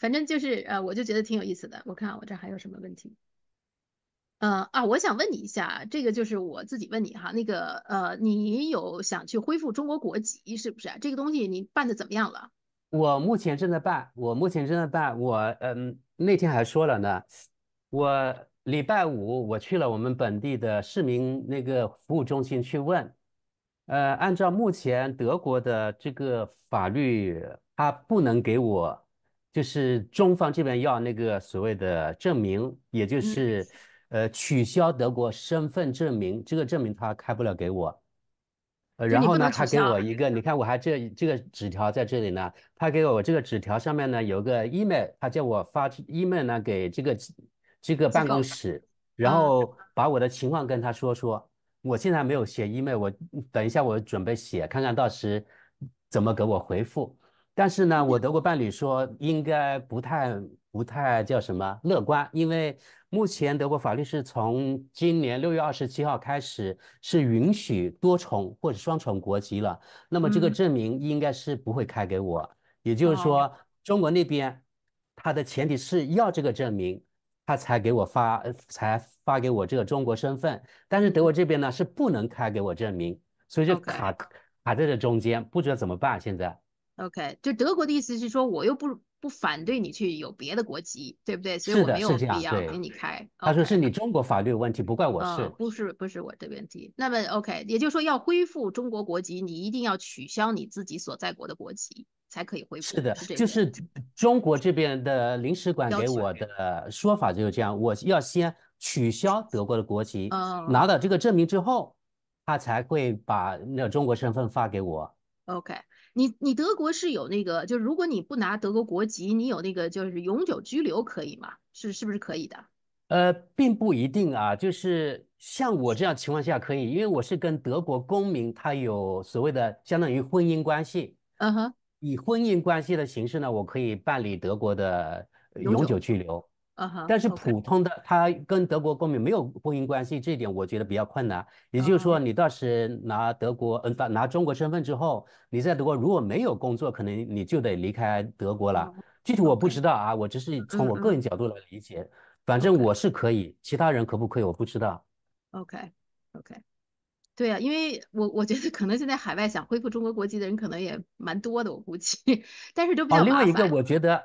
反正就是呃，我就觉得挺有意思的。我看我这还有什么问题？呃啊，我想问你一下，这个就是我自己问你哈。那个呃，你有想去恢复中国国籍是不是？这个东西你办的怎么样了？我目前正在办，我目前正在办。我嗯，那天还说了呢，我礼拜五我去了我们本地的市民那个服务中心去问，呃，按照目前德国的这个法律，他不能给我。就是中方这边要那个所谓的证明，也就是，呃，取消德国身份证明，这个证明他开不了给我。呃，然后呢，他给我一个，你看我还这这个纸条在这里呢，他给我这个纸条上面呢有个 email，他叫我发 email 呢给这个这个办公室，然后把我的情况跟他说说。我现在没有写 email，我等一下我准备写，看看到时怎么给我回复。但是呢，我德国伴侣说应该不太不太叫什么乐观，因为目前德国法律是从今年六月二十七号开始是允许多重或者双重国籍了，那么这个证明应该是不会开给我，也就是说中国那边他的前提是要这个证明，他才给我发才发给我这个中国身份，但是德国这边呢是不能开给我证明，所以就卡卡在这中间，不知道怎么办现在。OK，就德国的意思是说，我又不不反对你去有别的国籍，对不对？所以我没有必要给你开。他说是你中国法律问题，不怪我是，不是不是我的问题。那么 OK，也就是说要恢复中国国籍，你一定要取消你自己所在国的国籍才可以恢复。是的，就是中国这边的领事馆给我的说法就是这样。我要先取消德国的国籍，拿到这个证明之后，他才会把那中国身份发给我。OK。你你德国是有那个，就如果你不拿德国国籍，你有那个就是永久居留可以吗？是是不是可以的？呃，并不一定啊，就是像我这样情况下可以，因为我是跟德国公民他有所谓的相当于婚姻关系，嗯哼，以婚姻关系的形式呢，我可以办理德国的永久居留。但是普通的他跟德国公民没有婚姻关系，这一点我觉得比较困难。也就是说，你到时拿德国呃拿中国身份之后，你在德国如果没有工作，可能你就得离开德国了。具体我不知道啊，我只是从我个人角度来理解。反正我是可以，其他人可不可以我不知道。OK OK，对啊，因为我我觉得可能现在海外想恢复中国国籍的人可能也蛮多的，我估计。但是都比较哦，另外一个我觉得。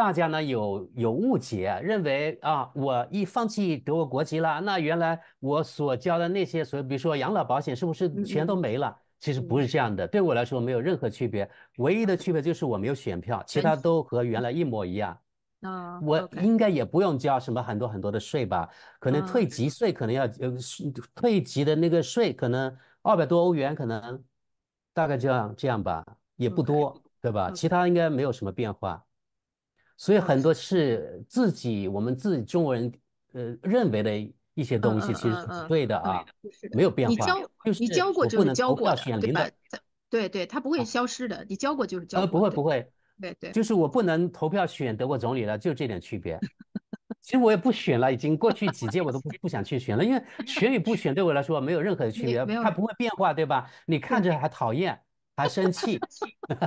大家呢有有误解，认为啊，我一放弃德国国籍了，那原来我所交的那些，所比如说养老保险，是不是全都没了？其实不是这样的，对我来说没有任何区别，唯一的区别就是我没有选票，其他都和原来一模一样。那我应该也不用交什么很多很多的税吧？可能退籍税可能要呃退籍的那个税可能二百多欧元，可能大概这样这样吧，也不多，对吧？其他应该没有什么变化。所以很多是自己我们自己中国人呃认为的一些东西，其实是对的啊，没有变化。你教就是你教过就能投票选领导，对对，它不会消失的。你教过就是教。呃，不会不会，对对，就是我不能投票选德国总理了，就这点区别。其实我也不选了，已经过去几届我都不不想去选了，因为选与不选对我来说没有任何的区别，它不会变化，对吧？你看着还讨厌还生气。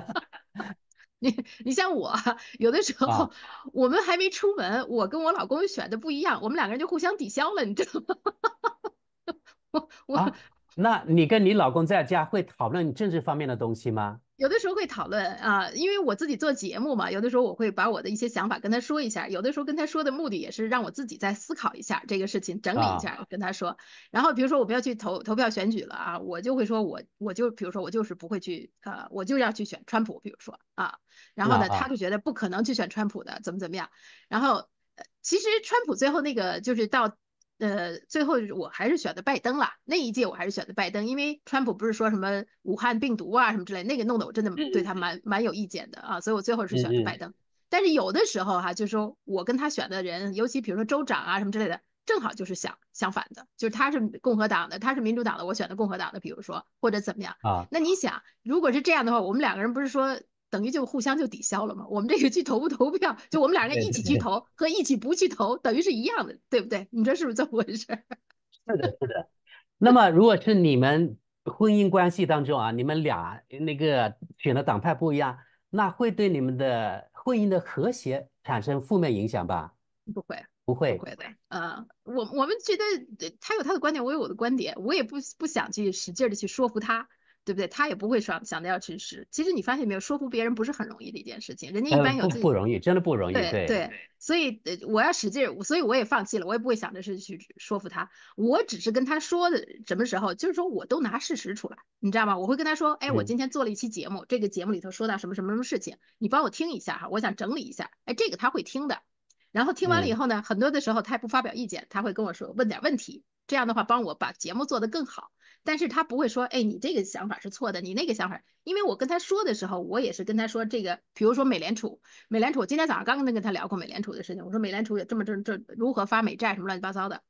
你你像我，有的时候我们还没出门，我跟我老公选的不一样，我们两个人就互相抵消了，你知道吗？我 我。那你跟你老公在家会讨论政治方面的东西吗？有的时候会讨论啊，因为我自己做节目嘛，有的时候我会把我的一些想法跟他说一下，有的时候跟他说的目的也是让我自己再思考一下这个事情，整理一下跟他说。然后比如说我们要去投投票选举了啊，我就会说我我就比如说我就是不会去呃，我就要去选川普，比如说啊，然后呢他就觉得不可能去选川普的，怎么怎么样。然后呃，其实川普最后那个就是到。呃，最后我还是选的拜登啦。那一届我还是选的拜登，因为川普不是说什么武汉病毒啊什么之类，那个弄得我真的对他蛮蛮有意见的啊，所以我最后是选的拜登。但是有的时候哈，就是说我跟他选的人，尤其比如说州长啊什么之类的，正好就是相相反的，就是他是共和党的，他是民主党的，我选的共和党的，比如说或者怎么样啊？那你想，如果是这样的话，我们两个人不是说。等于就互相就抵消了嘛？我们这个去投不投票，就我们俩人一起去投和一起不去投，等于是一样的，对不对？你说是不是这么回事？是的，是的。那么，如果是你们婚姻关系当中啊，你们俩那个选的党派不一样，那会对你们的婚姻的和谐产生负面影响吧？不会，不会，不会的。嗯，我我们觉得他有他的观点，我有我的观点，我也不不想去使劲的去说服他。对不对？他也不会说想的要去试。其实你发现没有，说服别人不是很容易的一件事情。人家一般有自己不容易，真的不容易。对对。所以我要使劲，所以我也放弃了，我也不会想着是去说服他。我只是跟他说的什么时候，就是说我都拿事实出来，你知道吗？我会跟他说，哎，我今天做了一期节目，这个节目里头说到什么什么什么事情，你帮我听一下哈，我想整理一下。哎，这个他会听的。然后听完了以后呢，很多的时候他也不发表意见，他会跟我说问点问题，这样的话帮我把节目做得更好。但是他不会说，哎，你这个想法是错的，你那个想法，因为我跟他说的时候，我也是跟他说这个，比如说美联储，美联储今天早上刚刚跟他聊过美联储的事情，我说美联储也这么这这如何发美债什么乱七八糟的，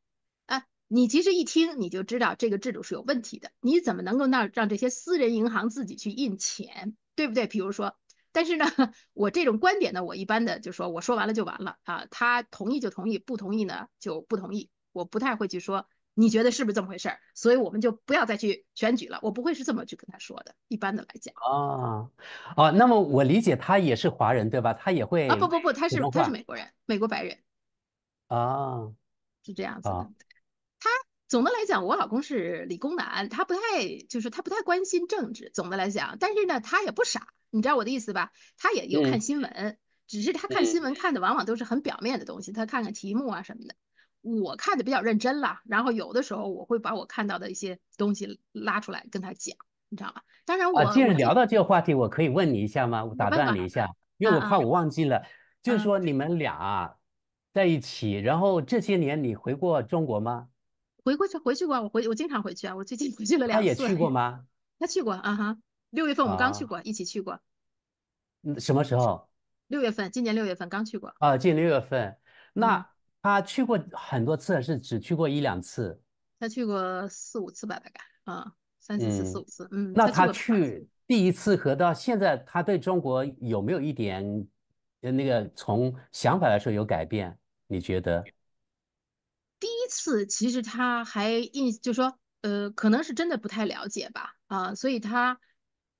啊，你其实一听你就知道这个制度是有问题的，你怎么能够那让这些私人银行自己去印钱，对不对？比如说，但是呢，我这种观点呢，我一般的就说我说完了就完了啊，他同意就同意，不同意呢就不同意，我不太会去说。你觉得是不是这么回事儿？所以我们就不要再去选举了。我不会是这么去跟他说的。一般的来讲，啊啊，那么我理解他也是华人对吧？他也会啊不不不，他是他是美国人，美国白人，啊，是这样子的。他总的来讲，我老公是理工男，他不太就是他不太关心政治。总的来讲，但是呢，他也不傻，你知道我的意思吧？他也有看新闻，只是他看新闻看的往往都是很表面的东西，他看看题目啊什么的。我看的比较认真了，然后有的时候我会把我看到的一些东西拉出来跟他讲，你知道吗？当然我既然聊到这个话题，我可以问你一下吗？我打断你一下，因为我怕我忘记了。就是说你们俩在一起，然后这些年你回过中国吗？回过去，回去过。我回，我经常回去啊。我最近回去了两次。他也去过吗？他去过，啊哈。六月份我们刚去过，一起去过。嗯，什么时候？六月份，今年六月份刚去过。啊，今年六月份。那。他去过很多次还是只去过一两次？他去过四五次吧，大概，啊，三四次、四五次，嗯。那他去第一次和到现在，他对中国有没有一点呃那个从想法来说有改变？你觉得？第一次其实他还印，就说呃，可能是真的不太了解吧，啊，所以他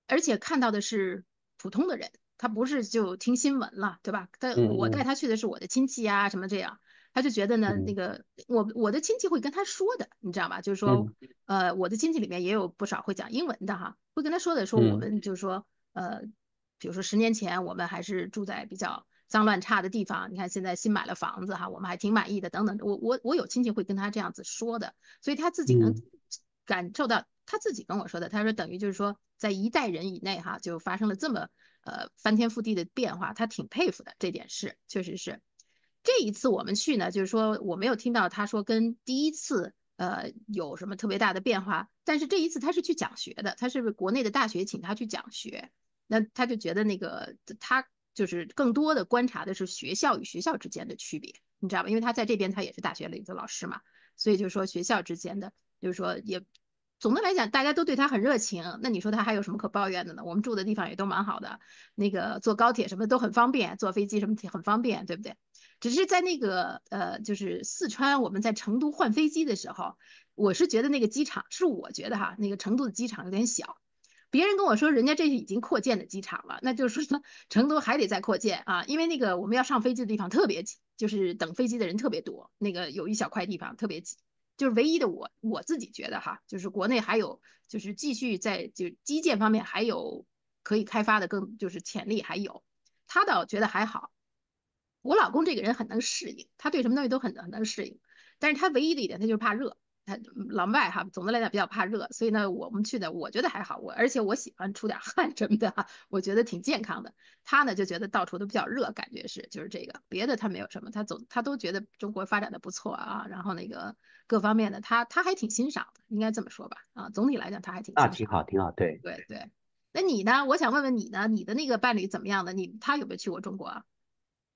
而且看到的是普通的人，他不是就听新闻了，对吧？他我带他去的是我的亲戚啊，什么这样。他就觉得呢，那个我我的亲戚会跟他说的，你知道吧？就是说，呃，我的亲戚里面也有不少会讲英文的哈，会跟他说的，说我们就是说，呃，比如说十年前我们还是住在比较脏乱差的地方，你看现在新买了房子哈，我们还挺满意的，等等。我我我有亲戚会跟他这样子说的，所以他自己能感受到，他自己跟我说的，他说等于就是说在一代人以内哈就发生了这么呃翻天覆地的变化，他挺佩服的这点是确实是。这一次我们去呢，就是说我没有听到他说跟第一次呃有什么特别大的变化。但是这一次他是去讲学的，他是国内的大学请他去讲学，那他就觉得那个他就是更多的观察的是学校与学校之间的区别，你知道吧？因为他在这边他也是大学里的老师嘛，所以就是说学校之间的就是说也。总的来讲，大家都对他很热情。那你说他还有什么可抱怨的呢？我们住的地方也都蛮好的，那个坐高铁什么都很方便，坐飞机什么也很方便，对不对？只是在那个呃，就是四川，我们在成都换飞机的时候，我是觉得那个机场是我觉得哈，那个成都的机场有点小。别人跟我说，人家这是已经扩建的机场了，那就说说 成都还得再扩建啊，因为那个我们要上飞机的地方特别挤，就是等飞机的人特别多，那个有一小块地方特别挤。就是唯一的我，我自己觉得哈，就是国内还有，就是继续在就基建方面还有可以开发的更就是潜力还有。他倒觉得还好，我老公这个人很能适应，他对什么东西都很很能适应，但是他唯一的一点，他就怕热。他老外哈，总的来讲比较怕热，所以呢，我们去的我觉得还好，我而且我喜欢出点汗什么的，我觉得挺健康的。他呢就觉得到处都比较热，感觉是就是这个，别的他没有什么，他总他都觉得中国发展的不错啊，然后那个各方面的他他还挺欣赏的，应该这么说吧啊，总体来讲他还挺那挺好挺好，对对对。那你呢？我想问问你呢，你的那个伴侣怎么样的？你他有没有去过中国啊？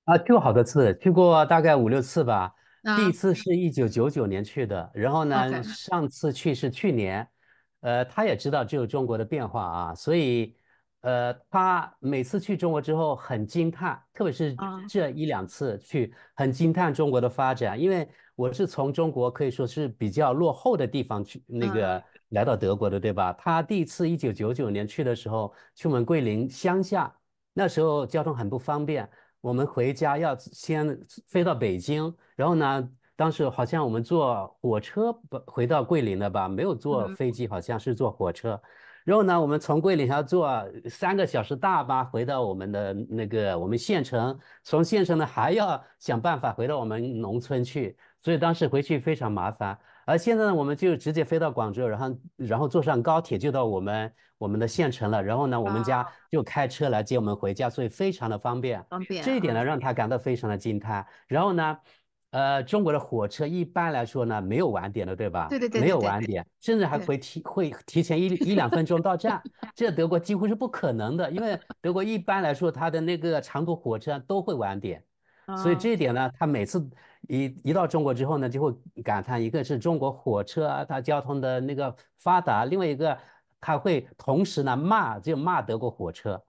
啊，去过好多次，去过大概五六次吧。第一次是一九九九年去的，然后呢，上次去是去年，呃，他也知道只有中国的变化啊，所以，呃，他每次去中国之后很惊叹，特别是这一两次去，很惊叹中国的发展，因为我是从中国可以说是比较落后的地方去那个来到德国的，对吧？他第一次一九九九年去的时候，去我们桂林乡下，那时候交通很不方便。我们回家要先飞到北京，然后呢，当时好像我们坐火车不回到桂林的吧，没有坐飞机，好像是坐火车。然后呢，我们从桂林还要坐三个小时大巴回到我们的那个我们县城，从县城呢还要想办法回到我们农村去，所以当时回去非常麻烦。而现在呢，我们就直接飞到广州，然后然后坐上高铁就到我们我们的县城了。然后呢，我们家就开车来接我们回家，所以非常的方便。方便。这一点呢，让他感到非常的惊叹。然后呢，呃，中国的火车一般来说呢没有晚点的，对吧？对对对，没有晚点，甚至还会提会提前一一两分钟到站。这德国几乎是不可能的，因为德国一般来说它的那个长途火车都会晚点，所以这一点呢，他每次。一一到中国之后呢，就会感叹，一个是中国火车，它交通的那个发达；另外一个，他会同时呢骂，就骂德国火车。